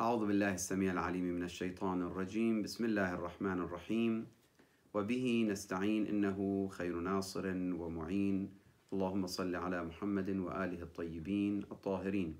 أعوذ بالله السميع العليم من الشيطان الرجيم بسم الله الرحمن الرحيم وبه نستعين إنه خير ناصر ومعين اللهم صل على محمد وآله الطيبين الطاهرين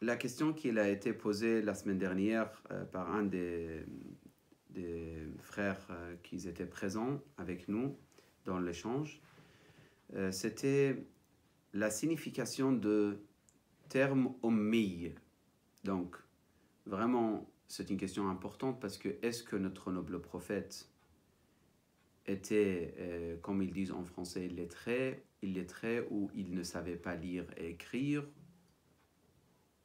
La question qu'il a été posée la semaine dernière par un des, des frères qui étaient présents avec nous dans l'échange, c'était la signification de terme « ommiy » Donc, vraiment, c'est une question importante parce que est-ce que notre noble prophète était, euh, comme ils disent en français, lettré, illettré ou il ne savait pas lire et écrire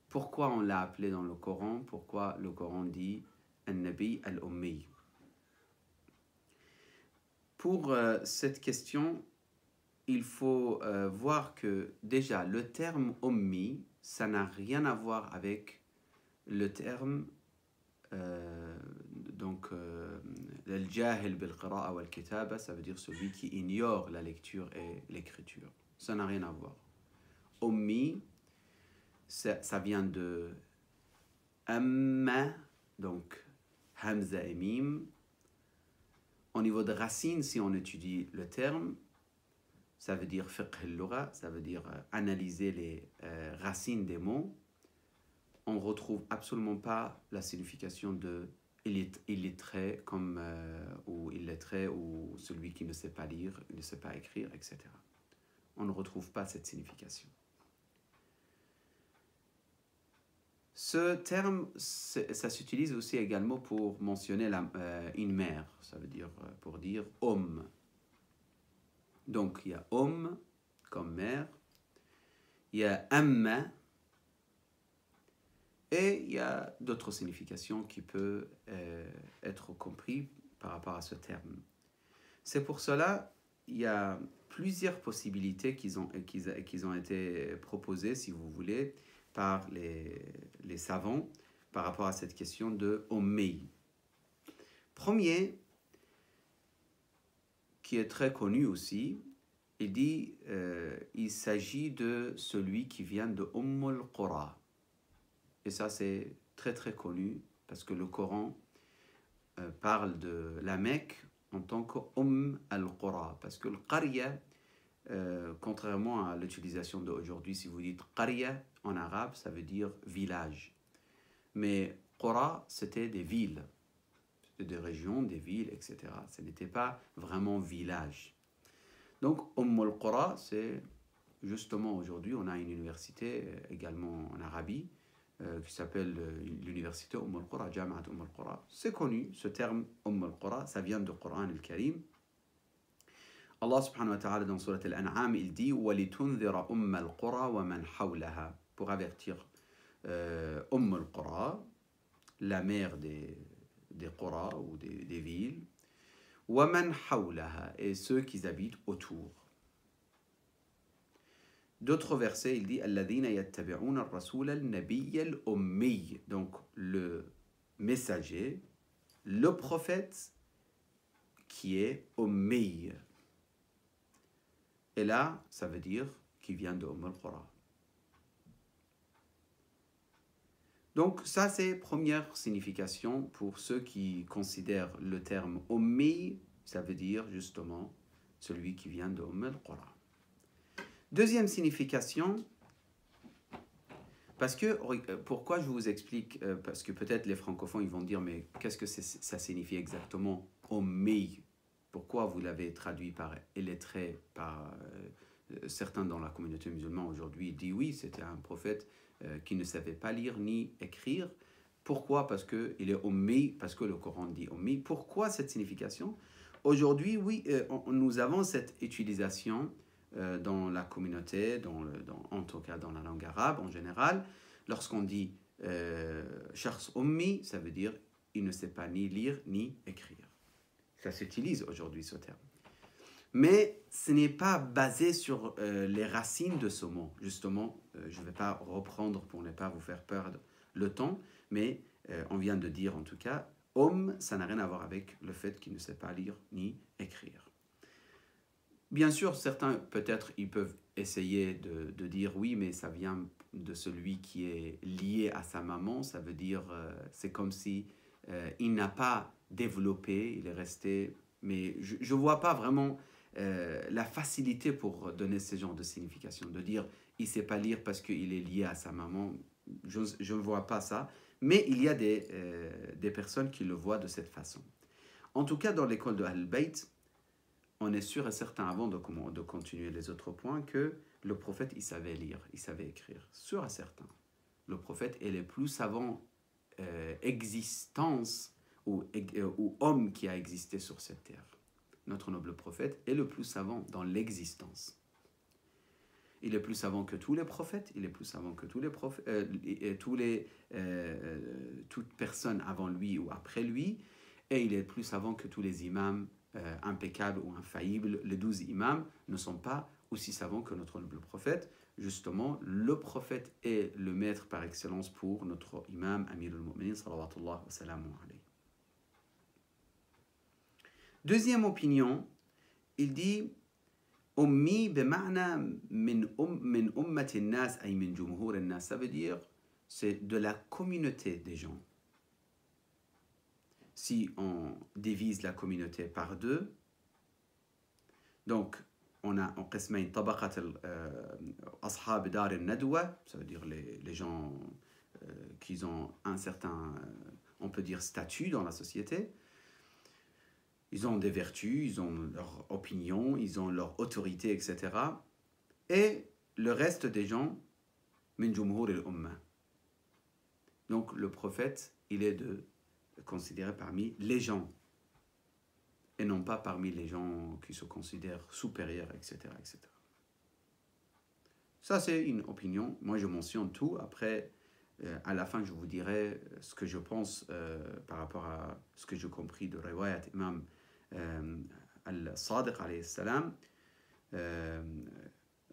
Pourquoi on l'a appelé dans le Coran Pourquoi le Coran dit un nabi al » Pour euh, cette question, il faut euh, voir que déjà le terme Ommi », ça n'a rien à voir avec le terme euh, donc euh, le jahil bil qira'a ça veut dire celui qui ignore la lecture et l'écriture ça n'a rien à voir omi ça, vient de amma donc hamza et mim au niveau de racine si on étudie le terme ça veut dire fiqh ça veut dire euh, analyser les racines des mots on retrouve absolument pas la signification de illettré comme euh, ou illettré ou celui qui ne sait pas lire, ne sait pas écrire, etc. On ne retrouve pas cette signification. Ce terme, ça s'utilise aussi également pour mentionner la, euh, une mère, ça veut dire euh, pour dire homme. Donc il y a homme comme mère, il y a amma et il y a d'autres significations qui peuvent euh, être comprises par rapport à ce terme. C'est pour cela il y a plusieurs possibilités qui ont, ont été proposées, si vous voulez, par les, les savants par rapport à cette question de Omei. Premier, qui est très connu aussi, il dit euh, il s'agit de celui qui vient de Ummul Qura. Et ça, c'est très très connu parce que le Coran euh, parle de la Mecque en tant qu'Um al-Qura. Parce que le Qariya, euh, contrairement à l'utilisation d'aujourd'hui, si vous dites Qariya en arabe, ça veut dire village. Mais Qura, c'était des villes, c'était des régions, des villes, etc. Ce n'était pas vraiment village. Donc, Umm al-Qura, c'est justement aujourd'hui, on a une université euh, également en Arabie euh, qui s'appelle euh, l'université Umm al-Qura, Jamaat Umm al-Qura. C'est connu, ce terme Umm al-Qura, ça vient du Coran al-Karim. Allah subhanahu wa ta'ala dans Surat al-An'am, il dit أُمَّ الْقُرَى umm Pour avertir euh, Umm al-Qura, la mère des, des Qura ou des, villes, Et ceux qui habitent autour. D'autres versets, il dit al Donc le messager, le prophète qui est ummi. Et là, ça veut dire qui vient de Umm al Donc ça, c'est première signification pour ceux qui considèrent le terme ummi, ça veut dire justement celui qui vient de Umm al Deuxième signification, parce que, euh, pourquoi je vous explique euh, Parce que peut-être les francophones, ils vont dire, mais qu'est-ce que ça signifie exactement Omei Pourquoi vous l'avez traduit par élettré par euh, certains dans la communauté musulmane aujourd'hui dit oui, c'était un prophète qui ne savait pas lire ni écrire. Pourquoi Parce que il est omey parce que le Coran dit omey Pourquoi cette signification Aujourd'hui, oui, nous avons cette utilisation euh, dans la communauté, dans, en tout cas dans la langue arabe en général. Lorsqu'on dit euh, Shars Ummi, ça veut dire il ne sait pas ni lire ni écrire. Ça s'utilise aujourd'hui ce terme. Mais ce n'est pas basé sur euh, les racines de ce mot. Justement, je ne vais pas reprendre pour ne pas vous faire perdre le temps, mais on vient de dire en tout cas, homme, ça n'a rien à voir avec le fait qu'il ne sait pas lire ni écrire. Bien sûr, certains, peut-être, ils peuvent essayer de, dire oui, mais ça vient de celui qui est lié à sa maman. Ça veut dire, euh, c'est comme si euh, il n'a pas développé, il est resté. Mais je ne vois pas vraiment euh, la facilité pour donner ce genre de signification, de dire il sait pas lire parce qu'il est lié à sa maman. Je ne vois pas ça. Mais il y a des, des personnes qui le voient de cette façon. En tout cas, dans l'école de Al-Bayt, on est sûr et certain, avant de, continuer les autres points, que le prophète, il savait lire, il savait écrire. Sûr et certain. Le prophète est le plus savant euh, existence euh, ou, homme qui a existé sur cette terre. Notre noble prophète est le plus savant dans l'existence. Il est plus savant que tous les prophètes, il est plus savant que euh, toutes les, personnes avant lui ou après lui, et il est plus savant que tous les imams, euh, impeccable ou infaillible, les douze imams ne sont pas aussi savants que notre noble prophète. Justement, le prophète est le maître par excellence pour notre imam Amir al-Mu'minin sallallahu alayhi. Deuxième opinion, il dit Ummi um-, Ça veut dire c'est de la communauté des gens si on divise la communauté par deux, donc on a en al-ashab euh, dar al-nadwa, ça veut dire les, gens euh, qui ont un certain, euh, on peut dire, statut dans la société. Ils ont des vertus, ils ont leur opinion, ils ont leur autorité, etc. Et le reste des gens, jumhur al-umma. Donc le prophète, il est de considéré parmi les gens et non pas parmi les gens qui se considèrent supérieurs, etc. etc. Ça, c'est une opinion. Moi, je mentionne tout. Après, euh, à la fin, je vous dirai ce que je pense euh, par rapport à ce que j'ai compris de Riwayat Imam euh, Al-Sadiq, alayhi salam. Euh,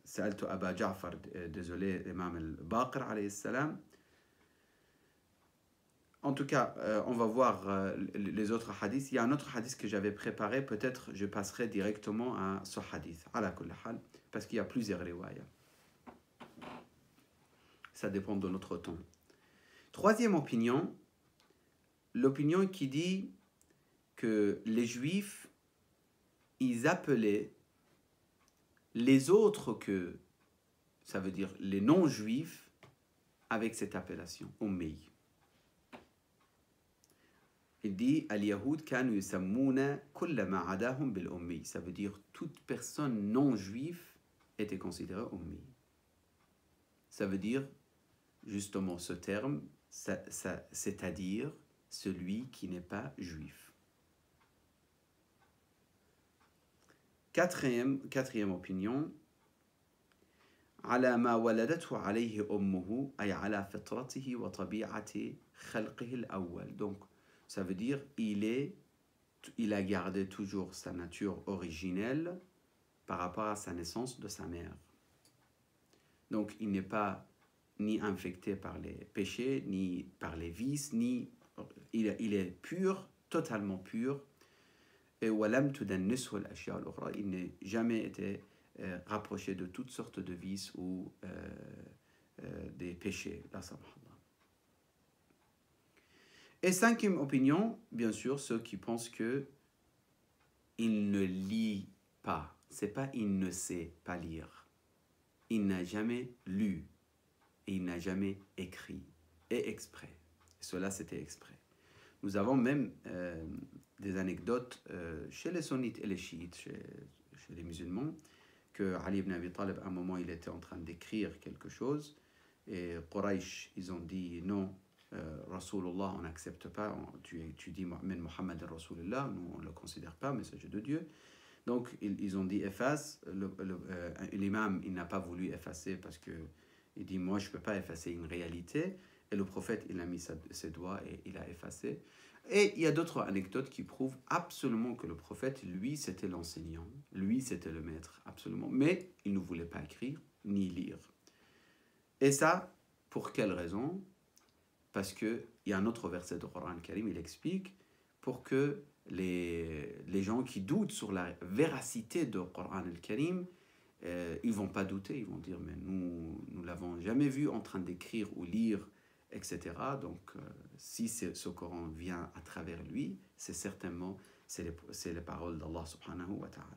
salto Abba jafar désolé Imam Al-Baqir, alayhi salam. En tout cas, euh, on va voir euh, les autres hadiths. Il y a un autre hadith que j'avais préparé. Peut-être je passerai directement à ce hadith, à la parce qu'il y a plusieurs riwayas. Ça dépend de notre temps. Troisième opinion, l'opinion qui dit que les juifs, ils appelaient les autres que, ça veut dire les non-juifs, avec cette appellation, Ummi. Il dit Al-Yahoud kanu yusammuna kulla ma'adahum bil ummi. Ça veut dire toute personne non juive était considérée ummi. Ça veut dire justement ce terme, ça, ça, c'est-à-dire celui qui n'est pas juif. Quatrième, quatrième opinion. على ما ولدته عليه أمه أي على فطرته وطبيعة خلقه الأول donc ça veut dire il est, il a gardé toujours sa nature originelle par rapport à sa naissance de sa mère. Donc il n'est pas ni infecté par les péchés, ni par les vices, ni il, est pur, totalement pur. Et il n'est jamais été euh, rapproché de toutes sortes de vices ou euh, euh, des péchés. ça et cinquième opinion, bien sûr, ceux qui pensent que il ne lit pas. C'est pas il ne sait pas lire. Il n'a jamais lu et il n'a jamais écrit. Et exprès. cela, c'était exprès. Nous avons même euh, des anecdotes euh, chez les sunnites et les chiites, chez, les musulmans, que Ali ibn Abi Talib, à un moment, il était en train d'écrire quelque chose. Et Quraysh, ils ont dit non, euh, Rasulullah, on n'accepte pas, tu, tu, dis Muhammad, Muhammad Rasulullah, nous on ne le considère pas, message de Dieu. Donc ils, ont dit efface, euh, l'imam il n'a pas voulu effacer parce que il dit moi je ne peux pas effacer une réalité. Et le prophète il a mis ses doigts et il a effacé. Et il y a d'autres anecdotes qui prouvent absolument que le prophète, lui, c'était l'enseignant, lui, c'était le maître, absolument. Mais il ne voulait pas écrire ni lire. Et ça, pour quelle raison parce qu'il y a un autre verset du Coran Karim, il explique pour que les, les gens qui doutent sur la véracité du Coran Karim, ils euh, ils vont pas douter, ils vont dire mais nous nous l'avons jamais vu en train d'écrire ou lire, etc. Donc euh, si ce Coran vient à travers lui, c'est certainement c'est les, les, paroles d'Allah subhanahu wa ta'ala.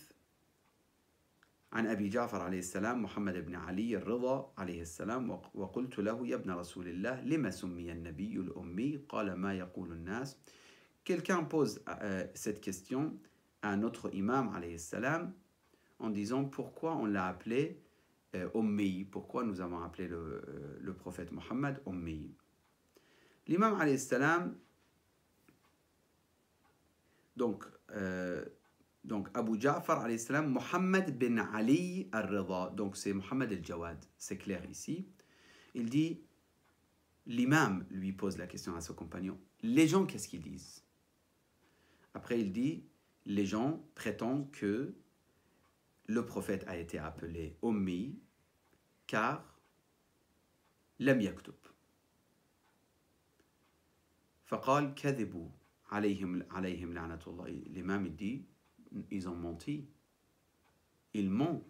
عن أبي جعفر عليه السلام محمد بن علي الرضا عليه السلام وقلت له يا ابن رسول الله لما سمي النبي الأمي قال ما يقول الناس quelqu'un pose euh, cette question à notre imam عليه السلام en disant pourquoi on l'a appelé أمي euh, pourquoi nous avons appelé le, euh, le prophète Muhammad أمي الإمام عليه السلام donc euh, Donc, Abu Ja'far salam, Mohammed bin Ali al-Rida. Donc, c'est Mohammed al-Jawad. C'est clair ici. Il dit, l'imam lui pose la question à son compagnon. Les gens, qu'est-ce qu'ils disent Après, il dit, les gens prétendent que le prophète a été appelé Ommi, car l'am يكتب فقال كذبوا عليهم عليهم لعنة الله ils ont menti. Ils mentent.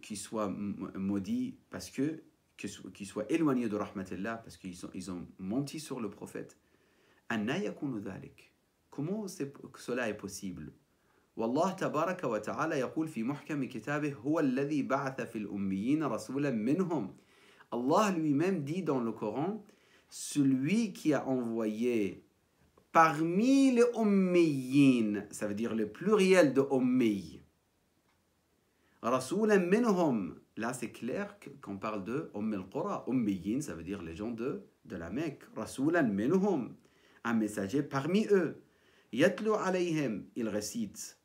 Qu'ils soient maudits parce que qu'ils soient éloignés de Rahmatullah, parce qu'ils ils ont menti sur le prophète. Comment cela est possible والله تبارك وتعالى يقول في محكم كتابه هو الذي بعث في الأميين رسولا minhum » Allah lui-même dit dans le Coran celui qui a envoyé parmi les ummiyin, ça veut dire le pluriel de rasoul al minhum, là c'est clair qu'on parle de umm al-qura, ça veut dire les gens de, de la Mecque. Rasulan minhum, un messager parmi eux. Yatlu alayhim, il récite,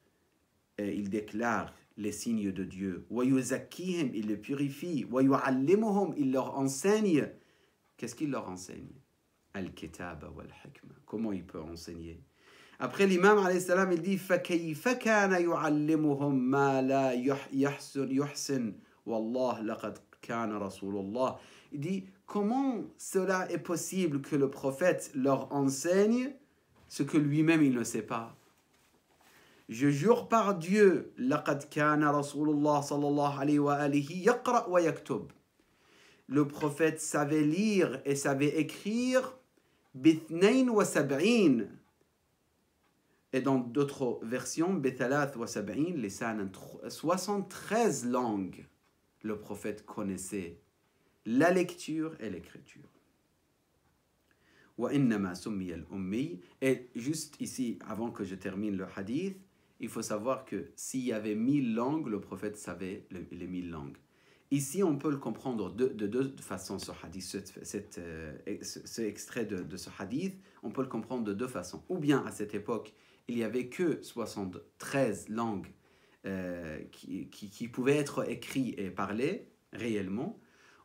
il déclare les signes de Dieu. il les purifie. il leur enseigne. Qu'est-ce qu'il leur enseigne al kitab wal-Hikma. Comment il peut enseigner Après, l'imam, salam, il dit فَكَيْفَ كَانَ يُعَلِّمُهُمْ مَا لَا يُحْسِن يُحْسِن وَاللَّهِ لَقَدْ كَانَ رَسُولُ Il dit Comment cela est possible que le prophète leur enseigne ce que lui-même il ne sait pas Je jure par Dieu, لَقَدْ Kana رَسُولُ اللَّهِ صَلَى اللَّهُ عَلَيْهِ وَآلِهِ يَقْرَأْ y'aktub. le prophète savait lire et savait écrire et dans d'autres versions, les 73 langues, le prophète connaissait la lecture et l'écriture. Et juste ici, avant que je termine le hadith, il faut savoir que s'il y avait mille langues, le prophète savait les mille langues. Ici, on peut le comprendre de, deux façons, ce hadith, euh, ce, extrait de, ce hadith, on peut le comprendre de deux façons. Ou bien, à cette époque, il n'y avait que 73 langues euh, qui, pouvaient être écrites et parlées réellement,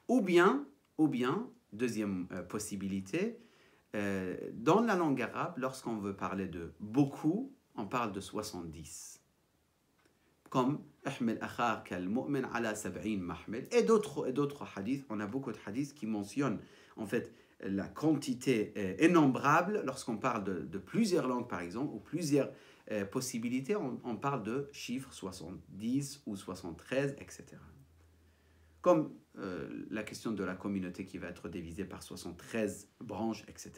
ou bien, ou bien deuxième euh, possibilité, dans la langue arabe, lorsqu'on veut parler de beaucoup, on parle de 70. Comme Ahmed ala mahmed. Et d'autres, et d'autres hadiths, on a beaucoup de hadiths qui mentionnent en fait la quantité euh, innombrable lorsqu'on parle de, plusieurs langues par exemple ou plusieurs euh, possibilités, on, parle de chiffres 70 ou 73, etc. Comme euh, la question de la communauté qui va être divisée par 73 branches, etc.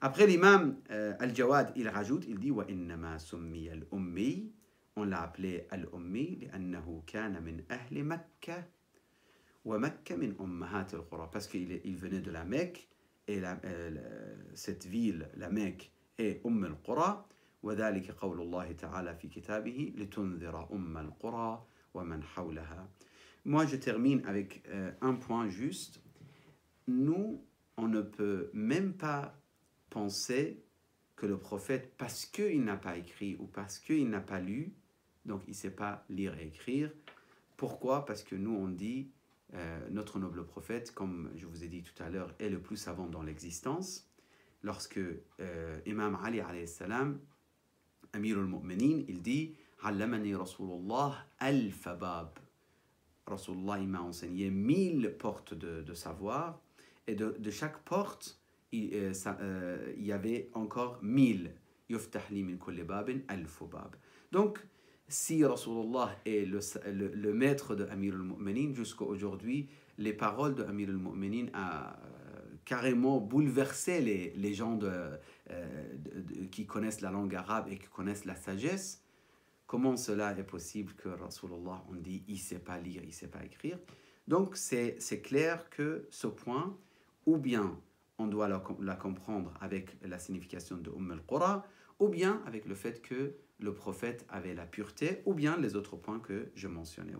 Après l'imam Al-Jawad, il rajoute, il dit « Wa al-ummi on l'a appelé Al-Ummi, parce qu'il il venait de la Mecque et la, euh, cette ville, la Mecque, est al القرى وذلك قول الله تعالى في كتابه لتنذر القرى ومن حولها Moi, je termine avec euh, un point juste. Nous, on ne peut même pas penser que le prophète, parce qu'il n'a pas écrit ou parce qu'il n'a pas lu, donc il ne sait pas lire et écrire. Pourquoi Parce que nous, on dit, euh, notre noble prophète, comme je vous ai dit tout à l'heure, est le plus savant dans l'existence. Lorsque euh, Imam Ali, salam, Amir al-Mu'minin, il dit « Allamani Rasulullah al-Fabab » Rasulullah m'a enseigné mille portes de, savoir, et de, chaque porte, euh, il, y avait encore mille. « min kulli Donc, si Rasulullah est le, maître de Amir al-Mu'minin, jusqu'à aujourd'hui, les paroles de Amir al-Mu'minin a euh, carrément bouleversé les, les gens euh, qui connaissent la langue arabe et qui connaissent la sagesse. Comment cela est possible que Rasulullah, on dit, il ne sait pas lire, il ne sait pas écrire Donc c'est clair que ce point, ou bien on doit la, comprendre avec la signification de Umm al-Qura, ou bien avec le fait que le prophète avait la pureté ou bien les autres points que je mentionnais.